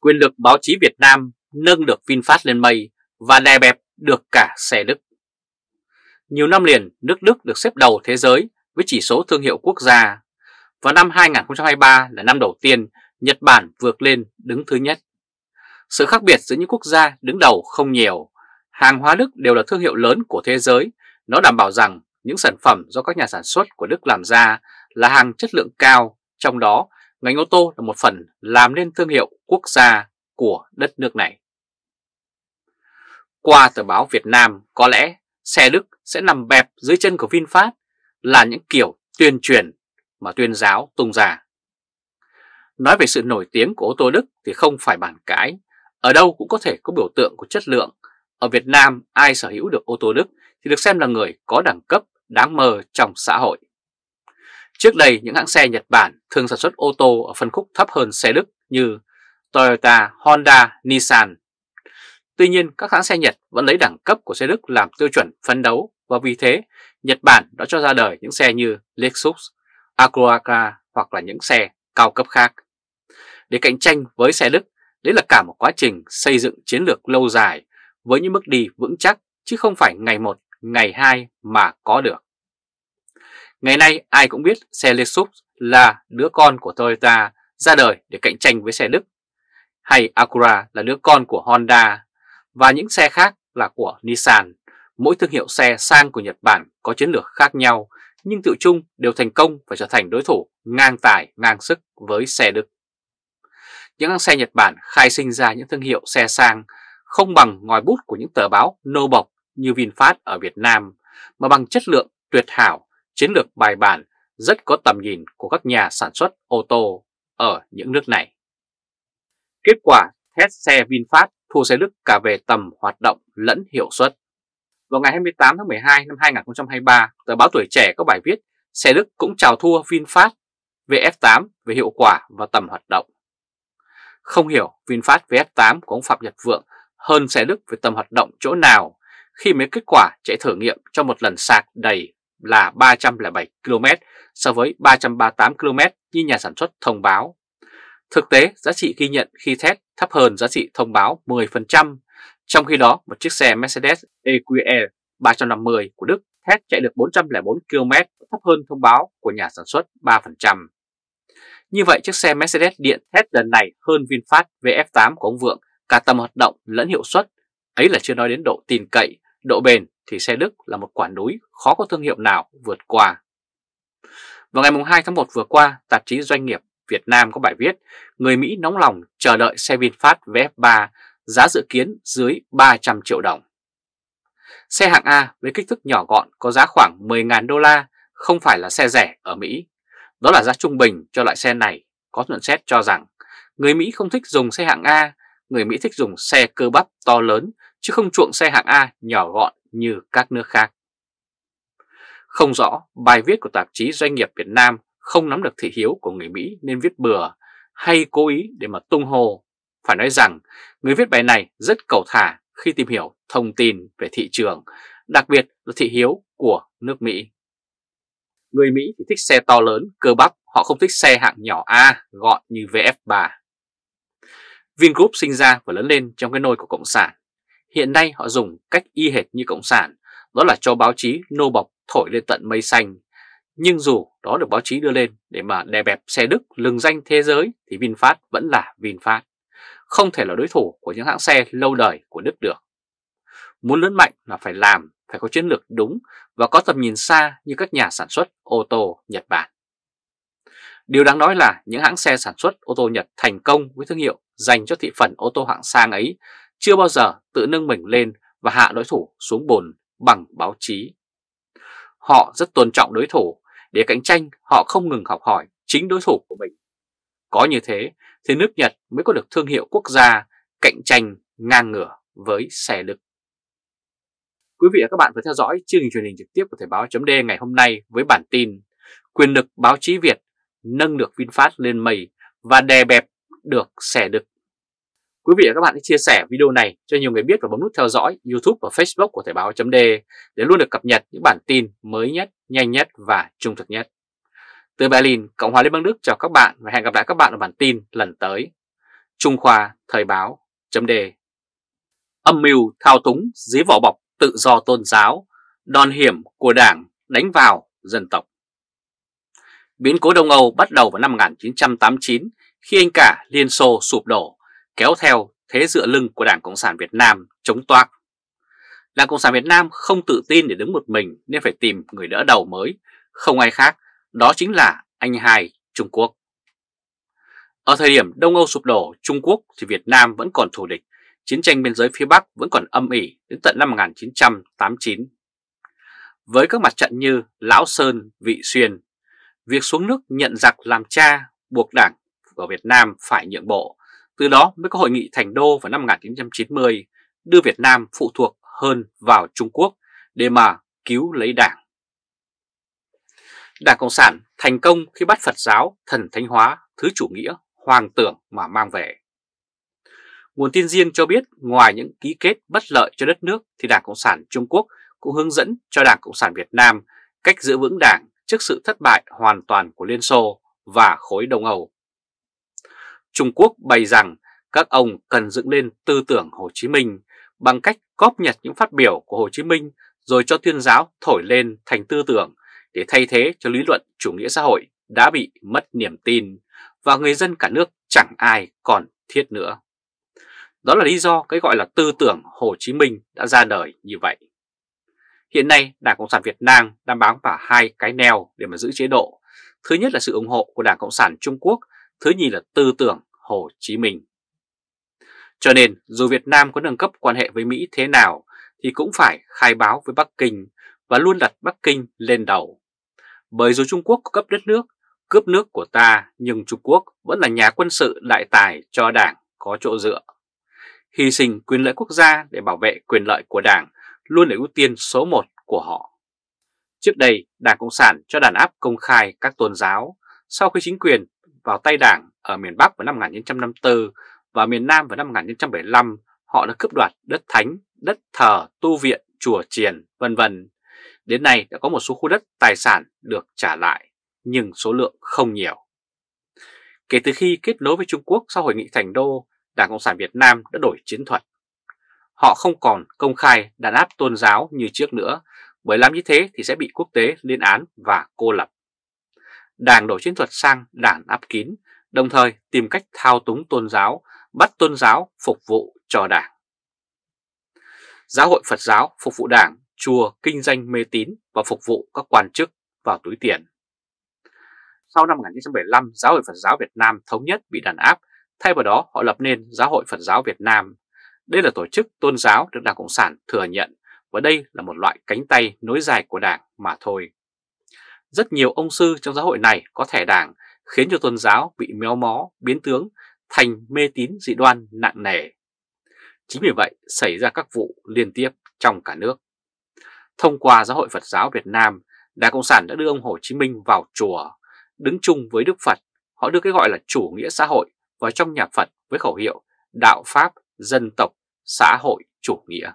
quyền lực báo chí Việt Nam nâng được VinFast lên mây và đè bẹp được cả xe Đức. Nhiều năm liền, nước Đức được xếp đầu thế giới với chỉ số thương hiệu quốc gia. Vào năm 2023 là năm đầu tiên Nhật Bản vượt lên đứng thứ nhất. Sự khác biệt giữa những quốc gia đứng đầu không nhiều. Hàng hóa Đức đều là thương hiệu lớn của thế giới. Nó đảm bảo rằng những sản phẩm do các nhà sản xuất của Đức làm ra là hàng chất lượng cao, trong đó ngành ô tô là một phần làm nên thương hiệu quốc gia của đất nước này. Qua tờ báo Việt Nam, có lẽ xe Đức sẽ nằm bẹp dưới chân của VinFast là những kiểu tuyên truyền mà tuyên giáo tung ra. Nói về sự nổi tiếng của ô tô Đức thì không phải bàn cãi, ở đâu cũng có thể có biểu tượng của chất lượng. Ở Việt Nam, ai sở hữu được ô tô Đức thì được xem là người có đẳng cấp đáng mơ trong xã hội. Trước đây, những hãng xe Nhật Bản thường sản xuất ô tô ở phân khúc thấp hơn xe Đức như Toyota, Honda, Nissan. Tuy nhiên, các hãng xe Nhật vẫn lấy đẳng cấp của xe Đức làm tiêu chuẩn phấn đấu và vì thế, Nhật Bản đã cho ra đời những xe như Lexus, Acura hoặc là những xe cao cấp khác. Để cạnh tranh với xe Đức, đấy là cả một quá trình xây dựng chiến lược lâu dài với những bước đi vững chắc chứ không phải ngày một, ngày hai mà có được. Ngày nay ai cũng biết xe Lexus là đứa con của Toyota ra đời để cạnh tranh với xe Đức, hay Acura là đứa con của Honda và những xe khác là của Nissan. Mỗi thương hiệu xe sang của Nhật Bản có chiến lược khác nhau nhưng tự chung đều thành công và trở thành đối thủ ngang tài ngang sức với xe Đức. Những hãng xe Nhật Bản khai sinh ra những thương hiệu xe sang không bằng ngòi bút của những tờ báo nô bộc như VinFast ở Việt Nam mà bằng chất lượng tuyệt hảo chiến lược bài bản rất có tầm nhìn của các nhà sản xuất ô tô ở những nước này. Kết quả test xe VinFast thua xe Đức cả về tầm hoạt động lẫn hiệu suất. Vào ngày 28 tháng 12 năm 2023, tờ báo Tuổi Trẻ có bài viết xe Đức cũng chào thua VinFast VF8 về hiệu quả và tầm hoạt động. Không hiểu VinFast VF8 của ông Phạm Nhật Vượng hơn xe Đức về tầm hoạt động chỗ nào khi mấy kết quả chạy thử nghiệm cho một lần sạc đầy là 307 km so với 338 km như nhà sản xuất thông báo. Thực tế, giá trị ghi nhận khi test thấp hơn giá trị thông báo 10%, trong khi đó một chiếc xe Mercedes EQE 350 của Đức test chạy được 404 km thấp hơn thông báo của nhà sản xuất 3%. Như vậy, chiếc xe Mercedes điện test lần này hơn VinFast VF8 của ông Vượng cả tầm hoạt động lẫn hiệu suất, ấy là chưa nói đến độ tin cậy, độ bền thì xe Đức là một quả núi khó có thương hiệu nào vượt qua. Vào ngày 2 tháng 1 vừa qua, tạp chí Doanh nghiệp Việt Nam có bài viết Người Mỹ nóng lòng chờ đợi xe VinFast VF3 giá dự kiến dưới 300 triệu đồng. Xe hạng A với kích thước nhỏ gọn có giá khoảng 10.000 đô la không phải là xe rẻ ở Mỹ. Đó là giá trung bình cho loại xe này. Có nhận xét cho rằng người Mỹ không thích dùng xe hạng A, người Mỹ thích dùng xe cơ bắp to lớn chứ không chuộng xe hạng A nhỏ gọn như các nước khác. Không rõ bài viết của tạp chí Doanh nghiệp Việt Nam không nắm được thị hiếu của người Mỹ nên viết bừa hay cố ý để mà tung hô. Phải nói rằng người viết bài này rất cầu thả khi tìm hiểu thông tin về thị trường, đặc biệt là thị hiếu của nước Mỹ. Người Mỹ thì thích xe to lớn, cơ bắp, họ không thích xe hạng nhỏ A gọn như VF3. Vingroup sinh ra và lớn lên trong cái nôi của Cộng sản hiện nay họ dùng cách y hệt như Cộng sản, đó là cho báo chí nô bọc thổi lên tận mây xanh. Nhưng dù đó được báo chí đưa lên để mà đè bẹp xe Đức lừng danh thế giới thì VinFast vẫn là VinFast, không thể là đối thủ của những hãng xe lâu đời của Đức được. Muốn lớn mạnh là phải làm, phải có chiến lược đúng và có tầm nhìn xa như các nhà sản xuất ô tô Nhật Bản. Điều đáng nói là những hãng xe sản xuất ô tô Nhật thành công với thương hiệu dành cho thị phần ô tô hạng sang ấy chưa bao giờ tự nâng mình lên và hạ đối thủ xuống bồn bằng báo chí. Họ rất tôn trọng đối thủ, để cạnh tranh họ không ngừng học hỏi chính đối thủ của mình. Có như thế thì nước Nhật mới có được thương hiệu quốc gia cạnh tranh ngang ngửa với xe lực. Quý vị và các bạn vừa theo dõi chương trình truyền hình trực tiếp của Thời báo d ngày hôm nay với bản tin Quyền lực báo chí Việt nâng được VinFast lên mây và đè bẹp được xẻ Đức. Quý vị và các bạn hãy chia sẻ video này cho nhiều người biết và bấm nút theo dõi YouTube và Facebook của Thời báo .d để luôn được cập nhật những bản tin mới nhất, nhanh nhất và trung thực nhất. Từ Berlin, Cộng hòa Liên bang Đức chào các bạn và hẹn gặp lại các bạn ở bản tin lần tới. Trung Khoa Thời báo .d Âm mưu thao túng dưới vỏ bọc tự do tôn giáo, đòn hiểm của đảng đánh vào dân tộc. Biến cố Đông Âu bắt đầu vào năm 1989 khi anh cả Liên Xô sụp đổ kéo theo thế dựa lưng của Đảng Cộng sản Việt Nam chống toạc Đảng Cộng sản Việt Nam không tự tin để đứng một mình nên phải tìm người đỡ đầu mới, không ai khác, đó chính là anh hai Trung Quốc. Ở thời điểm Đông Âu sụp đổ Trung Quốc thì Việt Nam vẫn còn thù địch, chiến tranh biên giới phía Bắc vẫn còn âm ỉ đến tận năm 1989. Với các mặt trận như Lão Sơn, Vị Xuyên, việc xuống nước nhận giặc làm cha buộc đảng ở Việt Nam phải nhượng bộ từ đó mới có hội nghị Thành Đô vào năm 1990 đưa Việt Nam phụ thuộc hơn vào Trung Quốc để mà cứu lấy đảng. Đảng Cộng sản thành công khi bắt Phật giáo, thần thánh hóa, thứ chủ nghĩa, hoàng tưởng mà mang về. Nguồn tin riêng cho biết ngoài những ký kết bất lợi cho đất nước thì Đảng Cộng sản Trung Quốc cũng hướng dẫn cho Đảng Cộng sản Việt Nam cách giữ vững đảng trước sự thất bại hoàn toàn của Liên Xô và khối Đông Âu. Trung Quốc bày rằng các ông cần dựng lên tư tưởng Hồ Chí Minh bằng cách góp nhật những phát biểu của Hồ Chí Minh rồi cho tuyên giáo thổi lên thành tư tưởng để thay thế cho lý luận chủ nghĩa xã hội đã bị mất niềm tin và người dân cả nước chẳng ai còn thiết nữa. Đó là lý do cái gọi là tư tưởng Hồ Chí Minh đã ra đời như vậy. Hiện nay, Đảng Cộng sản Việt Nam đang bám vào hai cái neo để mà giữ chế độ. Thứ nhất là sự ủng hộ của Đảng Cộng sản Trung Quốc thứ nhì là tư tưởng Hồ Chí Minh. Cho nên dù Việt Nam có nâng cấp quan hệ với Mỹ thế nào thì cũng phải khai báo với Bắc Kinh và luôn đặt Bắc Kinh lên đầu. Bởi dù Trung Quốc có cấp đất nước, cướp nước của ta nhưng Trung Quốc vẫn là nhà quân sự đại tài cho đảng có chỗ dựa. Hy sinh quyền lợi quốc gia để bảo vệ quyền lợi của đảng luôn là ưu tiên số một của họ. Trước đây, Đảng Cộng sản cho đàn áp công khai các tôn giáo. Sau khi chính quyền vào tay đảng ở miền Bắc vào năm 1954 và miền Nam vào năm 1975, họ đã cướp đoạt đất thánh, đất thờ, tu viện, chùa chiền, vân vân. Đến nay đã có một số khu đất tài sản được trả lại, nhưng số lượng không nhiều. Kể từ khi kết nối với Trung Quốc sau hội nghị thành đô, Đảng Cộng sản Việt Nam đã đổi chiến thuật. Họ không còn công khai đàn áp tôn giáo như trước nữa, bởi làm như thế thì sẽ bị quốc tế liên án và cô lập. Đảng đổi chiến thuật sang đảng áp kín, đồng thời tìm cách thao túng tôn giáo, bắt tôn giáo phục vụ cho đảng. Giáo hội Phật giáo phục vụ đảng, chùa kinh doanh mê tín và phục vụ các quan chức vào túi tiền. Sau năm 1975, Giáo hội Phật giáo Việt Nam thống nhất bị đàn áp, thay vào đó họ lập nên Giáo hội Phật giáo Việt Nam. Đây là tổ chức tôn giáo được Đảng Cộng sản thừa nhận và đây là một loại cánh tay nối dài của Đảng mà thôi. Rất nhiều ông sư trong giáo hội này có thẻ đảng khiến cho tôn giáo bị méo mó, biến tướng, thành mê tín dị đoan nặng nề. Chính vì vậy xảy ra các vụ liên tiếp trong cả nước. Thông qua Giáo hội Phật giáo Việt Nam, Đảng Cộng sản đã đưa ông Hồ Chí Minh vào chùa, đứng chung với Đức Phật. Họ đưa cái gọi là chủ nghĩa xã hội vào trong nhà Phật với khẩu hiệu đạo pháp, dân tộc, xã hội, chủ nghĩa.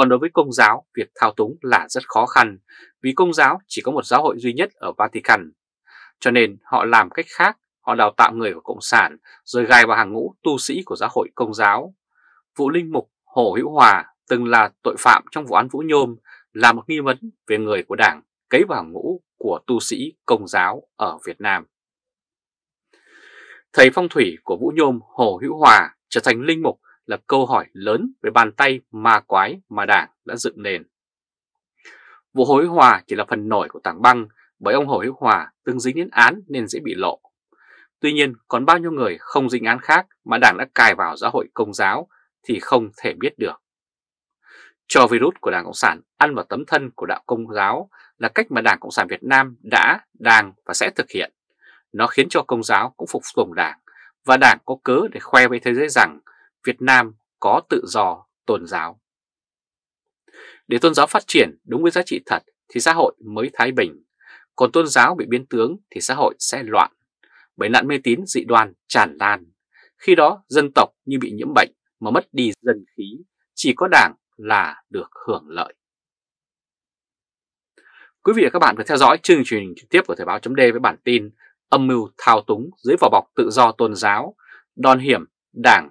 Còn đối với công giáo, việc thao túng là rất khó khăn vì công giáo chỉ có một giáo hội duy nhất ở Vatican. Cho nên họ làm cách khác, họ đào tạo người của Cộng sản rồi gài vào hàng ngũ tu sĩ của giáo hội công giáo. Vụ Linh Mục Hồ Hữu Hòa từng là tội phạm trong vụ án Vũ Nhôm là một nghi vấn về người của đảng cấy vào hàng ngũ của tu sĩ công giáo ở Việt Nam. Thầy phong thủy của Vũ Nhôm Hồ Hữu Hòa trở thành linh mục là câu hỏi lớn về bàn tay ma quái mà Đảng đã dựng nền. Vụ Hối Hòa chỉ là phần nổi của tảng băng bởi ông Hồ Hữu Hòa từng dính đến án nên dễ bị lộ. Tuy nhiên còn bao nhiêu người không dính án khác mà Đảng đã cài vào xã hội công giáo thì không thể biết được. Cho virus của Đảng Cộng sản ăn vào tấm thân của đạo công giáo là cách mà Đảng Cộng sản Việt Nam đã, đang và sẽ thực hiện. Nó khiến cho công giáo cũng phục tùng Đảng và Đảng có cớ để khoe với thế giới rằng Việt Nam có tự do tôn giáo. Để tôn giáo phát triển đúng với giá trị thật thì xã hội mới thái bình, còn tôn giáo bị biến tướng thì xã hội sẽ loạn, bởi nạn mê tín dị đoan tràn lan. Khi đó dân tộc như bị nhiễm bệnh mà mất đi dân khí, chỉ có đảng là được hưởng lợi. Quý vị và các bạn vừa theo dõi chương trình trực tiếp của Thời báo chấm với bản tin âm mưu thao túng dưới vỏ bọc tự do tôn giáo, đòn hiểm, đảng